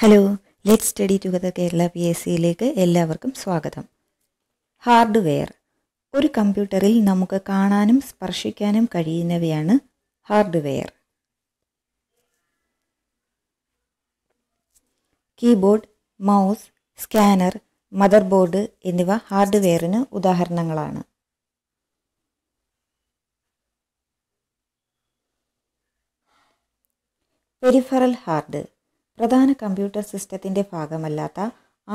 hello let study together Kerala P S സിയിലേക്ക് എല്ലാവർക്കും സ്വാഗതം ഹാർഡ്വെയർ ഒരു കമ്പ്യൂട്ടറിൽ നമുക്ക് കാണാനും സ്പർശിക്കാനും കഴിയുന്നവയാണ് hardware keyboard mouse scanner motherboard എന്നിവ ഹാർഡ്വെയറിന് ഉദാഹരണങ്ങളാണ് പെരിഫറൽ ഹാർഡ് പ്രധാന കമ്പ്യൂട്ടർ സിസ്റ്റത്തിൻ്റെ ഭാഗമല്ലാത്ത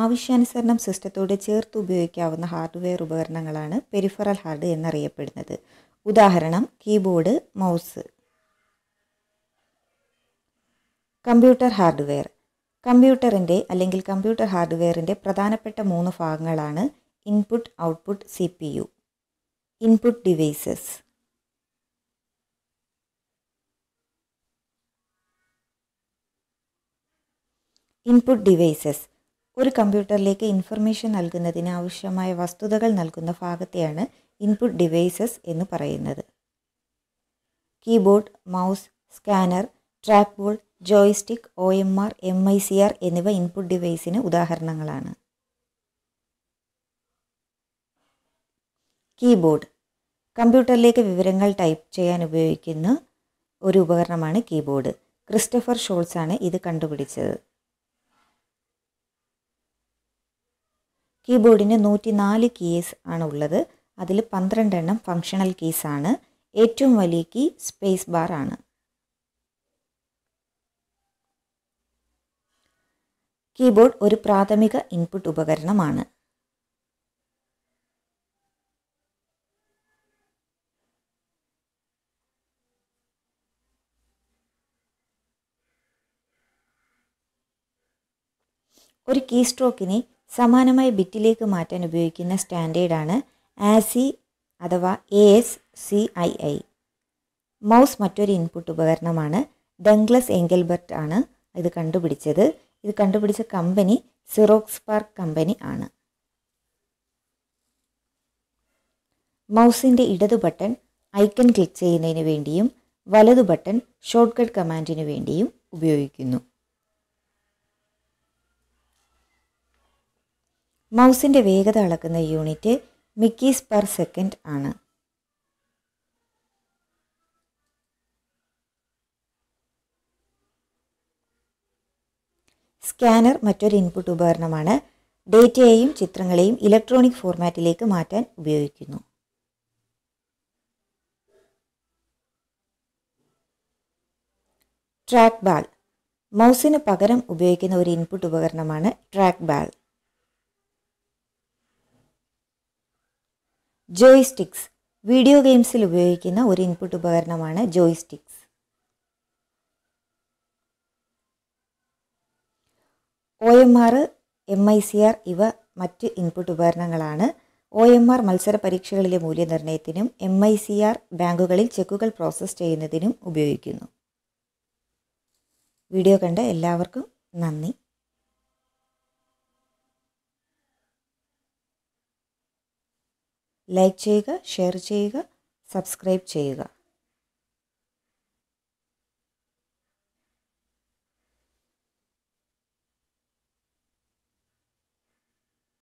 ആവശ്യാനുസരണം സിസ്റ്റത്തോട് ചേർത്ത് ഉപയോഗിക്കാവുന്ന ഹാർഡ്വെയർ ഉപകരണങ്ങളാണ് പെരിഫറൽ ഹാർഡ് എന്നറിയപ്പെടുന്നത് ഉദാഹരണം കീബോർഡ് മൗസ് കമ്പ്യൂട്ടർ ഹാർഡ്വെയർ കമ്പ്യൂട്ടറിൻ്റെ അല്ലെങ്കിൽ കമ്പ്യൂട്ടർ ഹാർഡ്വെയറിൻ്റെ പ്രധാനപ്പെട്ട മൂന്ന് ഭാഗങ്ങളാണ് input output C P U input devices input devices ഒരു കമ്പ്യൂട്ടറിലേക്ക് ഇൻഫർമേഷൻ നൽകുന്നതിന് ആവശ്യമായ വസ്തുതകൾ നൽകുന്ന ഭാഗത്തെയാണ് ഇൻപുട്ട് ഡിവൈസസ് എന്ന് പറയുന്നത് keyboard mouse scanner track ball joystick O M R M I C R എന്നിവ ഇൻപുട്ട് ഡിവൈസിന് ഉദാഹരണങ്ങളാണ് കീബോർഡ് കമ്പ്യൂട്ടറിലേക്ക് വിവരങ്ങൾ ടൈപ്പ് ചെയ്യാൻ ഉപയോഗിക്കുന്ന ഒരു ഉപകരണമാണ് കീബോർഡ് ക്രിസ്റ്റഫർ ഷോൾസാണ് ഇത് കണ്ടുപിടിച്ചത് കീബോർഡിന് നാല് കീസ് ആണ് ഉള്ളത് അതിൽ എണ്ണം ഫങ്ഷണൽ ആണ് ഏറ്റവും വലിയ കീ സ്പേസ് ബാർ ആണ് കീബോർഡ് ഒരു പ്രാഥമിക ഇൻപുട്ട് ഉപകരണമാണ് ഒരു കീ സ്ട്രോക്കിനെ സമാനമായി ബിറ്റിലേക്ക് മാറ്റാൻ ഉപയോഗിക്കുന്ന സ്റ്റാൻഡേർഡാണ് ആസി അഥവാ A S C I I mouse മറ്റൊരു ഇൻപുട്ട് ഉപകരണമാണ് ഡംഗ്ലസ് എങ്കൽബർട്ട് ആണ് ഇത് കണ്ടുപിടിച്ചത് ഇത് കണ്ടുപിടിച്ച കമ്പനി സിറോക്സ് പാർക്ക് കമ്പനി ആണ് മൗസിൻ്റെ ഇടതു ബട്ടൺ ഐക്കൺ ക്ലിക്ക് ചെയ്യുന്നതിന് വേണ്ടിയും വലതു ബട്ടൺ ഷോർട്ട് കട്ട് കമാൻഡിന് വേണ്ടിയും ഉപയോഗിക്കുന്നു മൗസിൻ്റെ വേഗത അളക്കുന്ന യൂണിറ്റ് മിക്കീസ് പെർ സെക്കൻഡ് ആണ് സ്കാനർ മറ്റൊരു ഇൻപുട്ട് ഉപകരണമാണ് ഡേറ്റയെയും ചിത്രങ്ങളെയും ഇലക്ട്രോണിക് ഫോർമാറ്റിലേക്ക് മാറ്റാൻ ഉപയോഗിക്കുന്നു ട്രാക്ക് ബാൾ മൗസിന് പകരം ഉപയോഗിക്കുന്ന ഒരു ഇൻപുട്ട് ഉപകരണമാണ് ട്രാക്ക് ബാൾ ജോയ്സ്റ്റിക്സ് വീഡിയോ ഗെയിംസിൽ ഉപയോഗിക്കുന്ന ഒരു ഇൻപുട്ട് ഉപകരണമാണ് joy O M R M I C R ഇവ മറ്റ് ഇൻപുട്ട് ഉപകരണങ്ങളാണ് ഒ എം ആർ മത്സര പരീക്ഷകളിലെ മൂല്യനിർണ്ണയത്തിനും എം ഐ സി ആർ ബാങ്കുകളിൽ ചെക്കുകൾ പ്രോസസ്സ് ചെയ്യുന്നതിനും ഉപയോഗിക്കുന്നു വീഡിയോ കണ്ട എല്ലാവർക്കും നന്ദി ലൈക്ക് ചെയ്യുക ഷെയർ ചെയ്യുക സബ്സ്ക്രൈബ് ചെയ്യുക